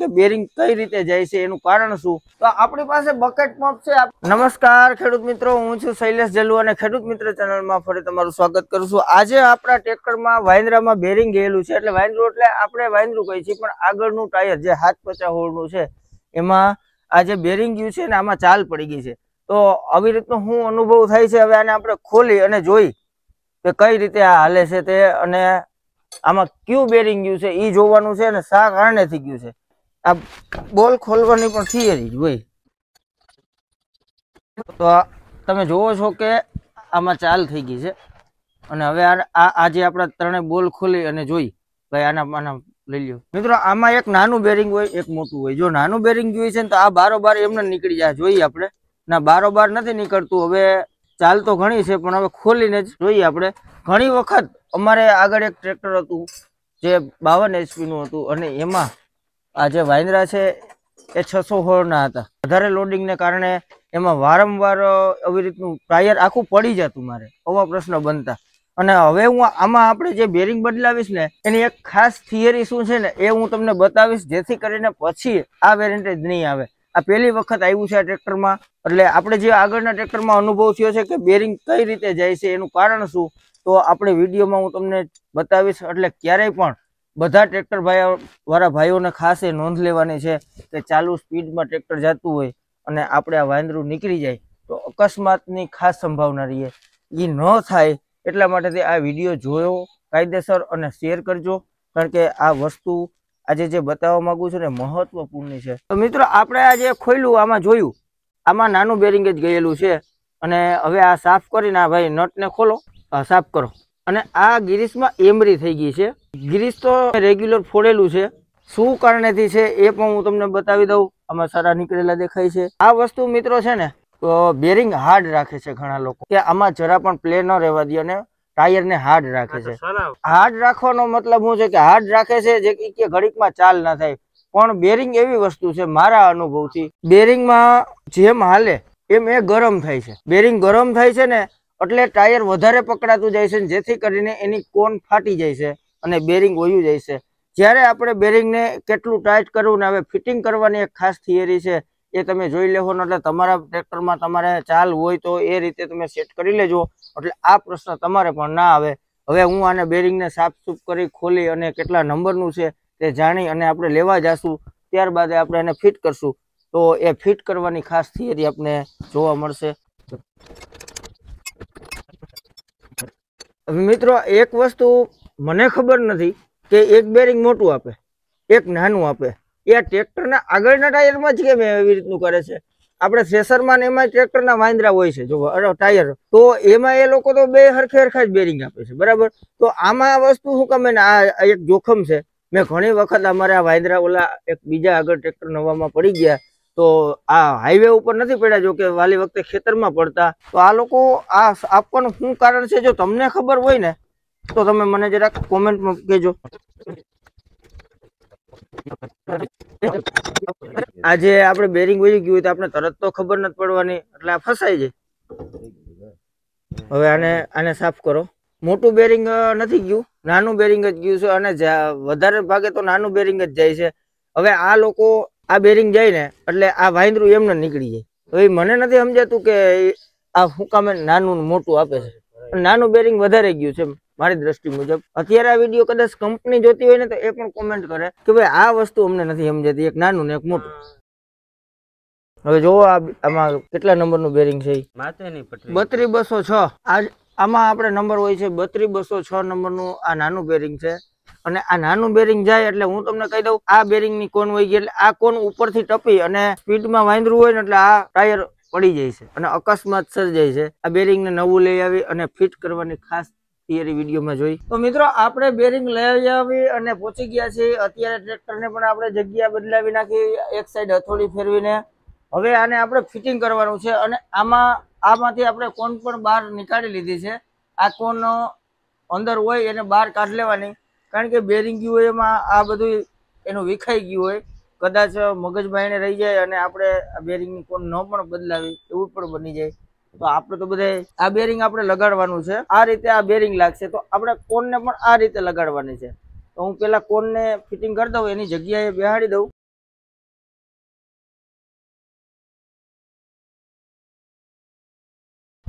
કે બેરિંગ કઈ રીતે જાય છે એનું કારણ શું તો આપણી પાસે બકેટ પંપ છે નમસ્કાર ખેડૂત મિત્રો હું છું શૈલેષ જલુ અને ખેડૂત મિત્ર ચેનલમાં ફરી તમારું સ્વાગત કરું છું આજે આપણા ટ્રેક્ટરમાં વાયન્દ્રામાં બેરિંગ ગયેલું છે એટલે વાયન્દ્રુ એટલે આપણે વાયન્દ્રુ કહીએ છીએ પણ આગળનું ટાયર જે હાથ પચા હોળનું છે એમાં આ જે બેરિંગ ગયું છે ને આમાં ચાલ પડી ગઈ છે તો આવી રીતનો હું અનુભવ થાય છે હવે આને આપણે ખોલી અને જોઈ કે કઈ રીતે આ હાલે છે તે અને આમાં ક્યુ બેરિંગ ગયું છે એ જોવાનું છે અને શા કારણે થઈ ગયું છે આ બોલ ખોલવાની પણ થિયરી જ હોય તો તમે જોવો છો કે આમાં ચાલ થઈ ગઈ છે અને હવે આ આજે આપણે ત્રણેય બોલ ખોલી અને જોઈ ભાઈ આના આના લઈ લ્યો મિત્રો આમાં એક નાનું બેરિંગ હોય એક મોટું હોય જો નાનું બેરિંગ જોઈએ છે ને તો આ બારોબાર એમને નીકળી જાય જોઈએ આપણે ના બારોબાર નથી નીકળતું હવે ચાલ તો ઘણી છે પણ હવે ખોલીને જ જોઈએ આપણે ઘણી વખત અમારે આગળ એક ટ્રેક્ટર હતું જે બાવન એચપીનું હતું અને એમાં આ જે વાંદરા છે એ છસો હોળના હતા વધારે લોડિંગને કારણે એમાં વારંવાર આવી રીતનું ટાયર આખું પડી જતું મારે આવા પ્રશ્ન બનતા અને હવે હું આમાં આપણે જે બેરિંગ બદલાવીશ ને એની એક ખાસ થિયરી શું છે ને એ હું તમને બતાવીશ જેથી કરીને પછી આ વેરેન્ટેજ નહીં આવે આ પહેલી વખત આવ્યું છે આ ટ્રેક્ટરમાં એટલે આપણે જે આગળના ટ્રેક્ટરમાં અનુભવ થયો છે કે બેરિંગ કઈ રીતે જાય છે એનું કારણ શું તો આપણે વિડીયોમાં હું તમને બતાવીશ એટલે ક્યારેય પણ બધા ટ્રેક્ટર ભાઈ વાળા ભાઈઓને ખાસ એ નોંધ લેવાની છે કે ચાલુ સ્પીડમાં ટ્રેક્ટર જતું હોય અને આપણે આ વાંદરું નીકળી જાય તો અકસ્માતની ખાસ સંભાવના રહીએ એ ન થાય એટલા માટેથી આ વિડીયો જોયો કાયદેસર અને શેર કરજો કારણ કે આ વસ્તુ આજે જે બતાવવા માંગુ છું ને મહત્વપૂર્ણ છે તો મિત્રો આપણે આજે જે ખોલ્યું આમાં જોયું આમાં નાનું બેરિંગ જ ગયેલું છે અને હવે આ સાફ કરીને આ ભાઈ નટને ખોલો સાફ કરો અને આ ગિરીશમાં એમરી થઈ ગઈ છે ગિરીશ તો રેગ્યુલર ફોડેલું છે શું કારણેથી છે એ પણ હું તમને બતાવી દઉં આમાં સારા નીકળેલા દેખાય છે આ વસ્તુ મિત્રો છે ને બેરિંગ હાર્ડ રાખે છે ઘણા લોકો કે આમાં જરા પણ પ્લે ન રહેવા દે અને ટાયરને હાર્ડ રાખે છે હાર્ડ રાખવાનો મતલબ હું છે કે હાર્ડ રાખે છે જે કે ઘડીકમાં ચાલ ના થાય પણ બેરિંગ એવી વસ્તુ છે મારા અનુભવથી બેરિંગમાં જેમ હાલે એમ એ ગરમ થાય છે બેરિંગ ગરમ થાય છે ને એટલે ટાયર વધારે પકડાતું જાય છે જેથી કરીને એની કોન ફાટી જાય છે અને બેરિંગ ઓયું જાય છે જ્યારે આપણે બેરિંગને કેટલું ટાઈટ કરવું ને હવે ફિટિંગ કરવાની એક ખાસ થિયરી છે એ તમે જોઈ લેવો ને એટલે તમારા ટ્રેક્ટરમાં તમારે ચાલ હોય તો એ રીતે તમે સેટ કરી લેજો એટલે આ પ્રશ્ન તમારે પણ ના આવે હવે હું આને બેરિંગને સાફસૂફ કરી ખોલી અને કેટલા નંબરનું છે તે જાણી અને આપણે લેવા જશું ત્યારબાદ આપણે એને ફિટ કરશું તો એ ફિટ કરવાની ખાસ થિયરી આપને જોવા મળશે મિત્રો એક વસ્તુ મને ખબર નથી કે એક બેરિંગ મોટું આપે એક નાનું આપે એ ટ્રેક્ટરના આગળના ટાયરમાં જ કેમ એવી રીતનું કરે છે આપણે થ્રેસરમાં ને એમાં ટ્રેક્ટરના વાંદરા હોય છે જો ટાયર તો એમાં એ લોકો તો બે હરખે હરખા જ બેરિંગ આપે છે બરાબર તો આમાં આ વસ્તુ શું કમે ને આ એક જોખમ છે મેં ઘણી વખત અમારા વાંદરા ઓલા એક બીજા આગળ ટ્રેક્ટર નવામાં પડી ગયા તો આ હાઈવે ઉપર નથી પડ્યા જો કે વાલી વખતે ખેતરમાં પડતા તો આ લોકો આ આપવાનું શું કારણ છે જો તમને ખબર હોય ને તો તમે મને જરાક કોમેન્ટમાં કહેજો આજે આપણે બેરિંગ વહી ગયું તો આપણે તરત તો ખબર નથી પડવાની એટલે આ ફસાઈ જાય હવે આને આને સાફ કરો મોટું બેરિંગ નથી ગયું નાનું બેરિંગ જ ગયું છે અને વધારે ભાગે તો નાનું બેરિંગ જ જાય છે હવે આ લોકો આ બેરિંગ જાય ને એટલે આ વાંદરું એમને નીકળી જાય હવે મને નથી સમજાતું કે આ શું કામે નાનું મોટું આપે છે નાનું બેરિંગ વધારે ગયું છે મારી દ્રષ્ટિ મુજબ અત્યારે આ વિડીયો કદાચ કંપની જોતી હોય ને તો એ પણ કોમેન્ટ કરે કે ભાઈ આ વસ્તુ અમને નથી સમજાતી એક નાનું ને એક મોટું હવે જોવો આમાં કેટલા નંબર નું બેરિંગ છે બત્રી બસો છ આજ આમાં આપણે નંબર હોય છે બત્રી બસો છ નંબર નું આ નાનું બેરિંગ છે અને આ નાનું બેરિંગ જાય એટલે હું તમને કહી દઉં આ બેરિંગની કોન વહી ગઈ એટલે આ કોન ઉપરથી ટપી અને સ્પીડમાં વાંદરું હોય ને એટલે આ ટાયર પડી જાય છે અને અકસ્માત સર્જાય છે આ બેરિંગને નવું લઈ આવી અને ફિટ કરવાની ખાસ થિયરી વિડીયોમાં જોઈ તો મિત્રો આપણે બેરિંગ લઈ આવી અને પહોંચી ગયા છીએ અત્યારે ટ્રેક્ટરને પણ આપણે જગ્યા બદલાવી નાખી એક સાઈડ હથોડી ફેરવીને હવે આને આપણે ફિટિંગ કરવાનું છે અને આમાં આમાંથી આપણે કોન પણ બહાર નીકાળી લીધી છે આ કોન અંદર હોય એને બહાર કાઢ લેવાની કારણ કે બેરિંગ હોય એમાં આ બધું એનું વિખાઈ ગયું હોય કદાચ મગજમાં એને રહી જાય અને આપણે આ બેરિંગની કોણ ન પણ બદલાવી એવું પણ બની જાય તો આપણે તો બધે આ બેરિંગ આપણે લગાડવાનું છે આ રીતે આ બેરિંગ લાગશે તો આપણે કોનને પણ આ રીતે લગાડવાની છે તો હું પહેલાં કોનને ફિટિંગ કરી દઉં એની જગ્યાએ બેહાડી દઉં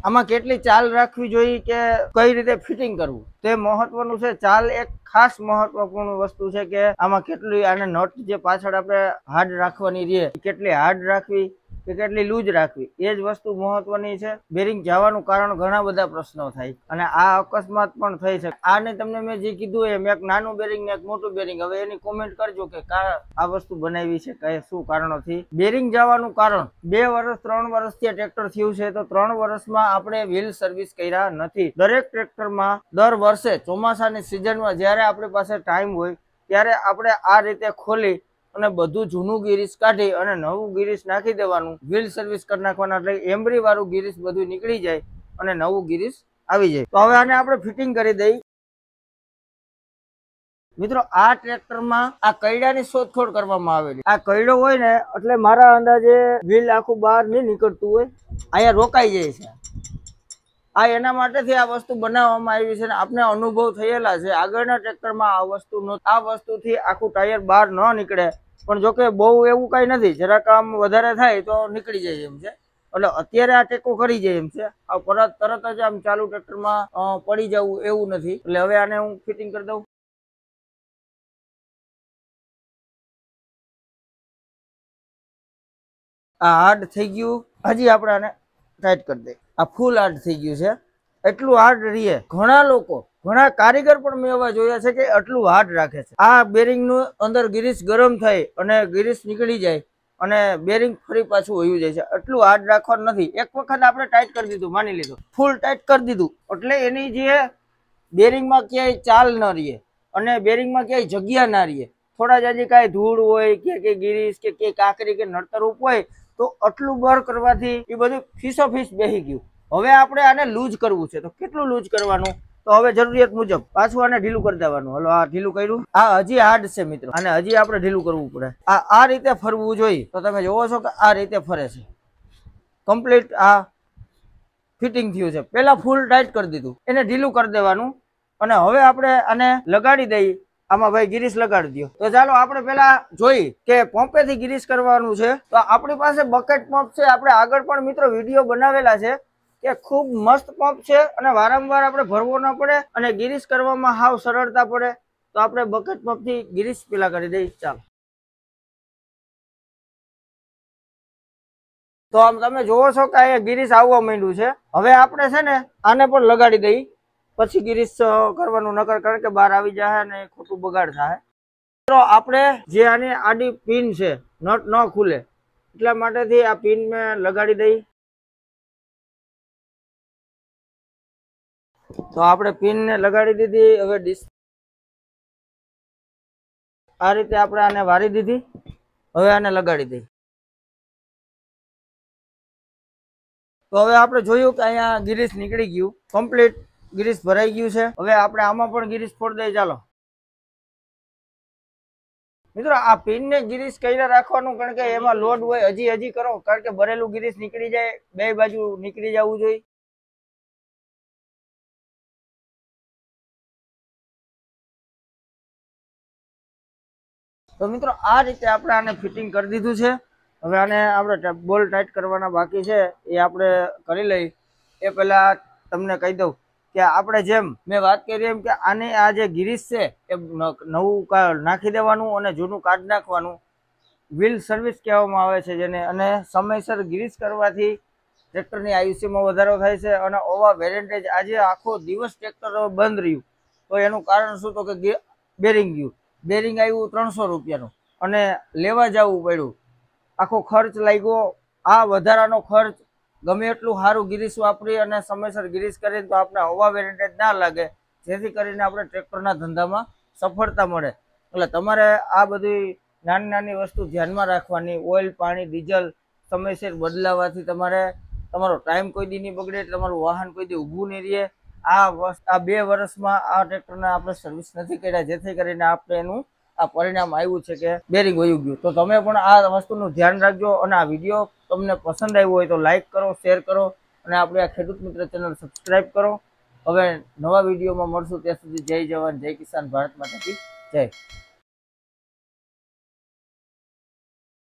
આમાં કેટલી ચાલ રાખવી જોઈએ કે કઈ રીતે ફિટિંગ કરવું તે મહત્વનું છે ચાલ એક ખાસ મહત્વપૂર્ણ વસ્તુ છે કે આમાં કેટલી આને નટ જે પાછળ આપણે હાર્ડ રાખવાની રહે કેટલી હાર્ડ રાખવી કે કેટલી લૂજ રાખવી એ જ વસ્તુ મહત્વની છે બેરિંગ જવાનું કારણ ઘણા બધા પ્રશ્નો થાય અને આ અકસ્માત પણ થઈ શકે આને તમને મેં જે કીધું એમ એક નાનું બેરિંગ ને એક મોટું બેરિંગ હવે એની કોમેન્ટ કરજો કે આ વસ્તુ બનાવી છે કઈ શું કારણોથી બેરિંગ જવાનું કારણ બે વર્ષ ત્રણ વર્ષથી ટ્રેક્ટર થયું છે તો ત્રણ વર્ષમાં આપણે વ્હીલ સર્વિસ કર્યા નથી દરેક ટ્રેક્ટરમાં દર વર્ષે ચોમાસાની સિઝનમાં જ્યારે આપણી પાસે ટાઈમ હોય ત્યારે આપણે આ રીતે ખોલી અને બધું જૂનું ગિરીશ કાઢી અને નવું ગિરીશ નાખી દેવાનું વ્હીલ સર્વિસ કરી નાખવાના એટલે એમરી વાળું ગિરીશ બધું નીકળી જાય અને નવું ગિરીશ આવી જાય તો હવે આને આપણે ફિટિંગ કરી દઈ મિત્રો આ ટ્રેક્ટરમાં આ કૈડાની શોધખોળ કરવામાં આવેલી આ કૈડો હોય ને એટલે મારા અંદાજે વ્હીલ આખું બહાર નહીં નીકળતું હોય અહીંયા રોકાઈ જાય છે આ એના માટેથી આ વસ્તુ બનાવવામાં આવી છે આપને અનુભવ થયેલા છે આગળના ટ્રેક્ટરમાં આ વસ્તુ આ વસ્તુથી આખું ટાયર બહાર ન નીકળે પણ જોકે બહુ એવું કાંઈ નથી જરાક આમ વધારે થાય તો નીકળી જાય એમ છે એટલે અત્યારે આ ટેકો કરી જાય એમ છે આ પરત તરત જ આમ ચાલુ ટ્રેક્ટરમાં પડી જવું એવું નથી એટલે હવે આને હું ફિટિંગ કરી દઉં આ હાર્ડ થઈ ગયું હજી આપણે આને ટાઈટ કરી દઈએ આ ફૂલ હાર્ડ થઈ ગયું છે એટલું હાર્ડ રહીએ ઘણા લોકો ઘણા કારીગર પણ મેં એવા જોયા છે કે આટલું હાર્ડ રાખે છે આ બેરિંગ નું અંદર ગિરીશ ગરમ થાય અને ગિરીશ નીકળી જાય અને બેરિંગ ફરી પાછું હોયું જાય છે આટલું હાર્ડ રાખવાનું નથી એક વખત આપણે ટાઈટ કરી દીધું માની લીધું ફૂલ ટાઈટ કરી દીધું એટલે એની જે બેરિંગમાં ક્યાંય ચાલ ન રહીએ અને બેરિંગમાં ક્યાંય જગ્યા ના રહીએ થોડા જાજી કાંઈ ધૂળ હોય કે કે ગિરીશ કે કે કાંકરી કે નડતરૂપ હોય તો આટલું બર કરવાથી એ બધું ફીસો ફીસ બેસી ગયું હવે આપણે આને લૂઝ કરવું છે તો કેટલું લૂઝ કરવાનું તો હવે જરૂરિયાત મુજબ પાછું આને ઢીલું કરી દેવાનું હલો આ ઢીલું કર્યું આ હજી હાર્ડ છે મિત્રો અને હજી આપણે ઢીલું કરવું પડે આ આ રીતે ફરવું જોઈએ તો તમે જોવો છો કે આ રીતે ફરે છે કમ્પ્લીટ આ ફિટિંગ થયું છે પહેલાં ફૂલ ટાઈટ કરી દીધું એને ઢીલું કરી દેવાનું અને હવે આપણે આને લગાડી દઈએ આમાં ભાઈ ગિરીશ લગાડી દો તો ચાલો આપણે પેલા જોઈ કે પંપેથી ગિરીશ કરવાનું છે તો આપણી પાસે બકેટ પંપ છે આપણે આગળ પણ મિત્રો વિડીયો બનાવેલા છે કે ખૂબ મસ્ત પંપ છે અને વારંવાર આપણે ભરવો ન પડે અને ગિરીશ કરવામાં હાવ સરળતા પડે તો આપણે બકેટ થી ગિરીશ પેલા કરી દઈ ચાલો તો આમ તમે જોવો છો કે અહીંયા ગિરીશ આવવા માંડ્યું છે હવે આપણે છે ને આને પણ લગાડી દઈ પછી ગિરીશ કરવાનું નકર કારણ કે બહાર આવી જાય અને ખોટું બગાડ થાય મિત્રો આપણે જે આની આડી પિન છે નટ ન ખુલે એટલા માટેથી આ પિન મેં લગાડી દઈ તો આપણે પિન ને લગાડી દીધી હવે આ રીતે આપણે આને વારી દીધી હવે આને લગાડી દઈ તો હવે આપણે જોયું કે અહીંયા ગિરીશ નીકળી ગયું કમ્પ્લીટ ગિરીશ ભરાઈ ગયું છે હવે આપણે આમાં પણ ગિરીશ ફોડ દઈ ચાલો મિત્રો આ પિનને ગિરીશ કહીને રાખવાનું કારણ કે એમાં લોડ હોય હજી હજી કરો કારણ કે ભરેલું ગિરીશ નીકળી જાય બે બાજુ નીકળી જવું જોઈએ તો મિત્રો આ રીતે આપણે આને ફિટિંગ કરી દીધું છે હવે આને આપણે બોલ ટાઈટ કરવાના બાકી છે એ આપણે કરી લઈ એ પહેલાં તમને કહી દઉં કે આપણે જેમ મેં વાત કરી એમ કે આને આ જે ગિરીશ છે એ નવું નાખી દેવાનું અને જૂનું કાઢ નાખવાનું વ્હીલ સર્વિસ કહેવામાં આવે છે જેને અને સમયસર ગિરીશ કરવાથી ટ્રેક્ટરની આયુષ્યમાં વધારો થાય છે અને ઓવા વેરેન્ટેજ આજે આખો દિવસ ટ્રેક્ટર બંધ રહ્યું તો એનું કારણ શું તો કે બેરિંગ ગયું બેરિંગ આવ્યું ત્રણસો રૂપિયાનું અને લેવા જવું પડ્યું આખો ખર્ચ લાગ્યો આ વધારાનો ખર્ચ ગમે એટલું સારું ગિરીસ વાપરી અને સમયસર ગિરીસ કરીને તો આપણે હવા વેરેન્ટેજ ના લાગે જેથી કરીને આપણે ટ્રેક્ટરના ધંધામાં સફળતા મળે એટલે તમારે આ બધી નાની નાની વસ્તુ ધ્યાનમાં રાખવાની ઓઇલ પાણી ડીઝલ સમયસર બદલાવાથી તમારે તમારો ટાઈમ કોઈ દી નહીં બગડે તમારું વાહન કોઈ દી ઊભું નહીં રહે આ વર્ષ આ બે વર્ષમાં આ ટ્રેક્ટરના આપણે સર્વિસ નથી કર્યા જેથી કરીને આપણે એનું આ પરિણામ આવ્યું છે કે બેરિંગ વયું ગયું તો તમે પણ આ વસ્તુનું ધ્યાન રાખજો અને આ વિડીયો તમને પસંદ આવ્યો હોય તો લાઇક કરો શેર કરો અને આપણે આ ખેડૂત મિત્ર ચેનલ સબસ્ક્રાઈબ કરો હવે નવા વિડીયોમાં મળશું ત્યાં સુધી જય જવાન જય કિસાન ભારત માટે જય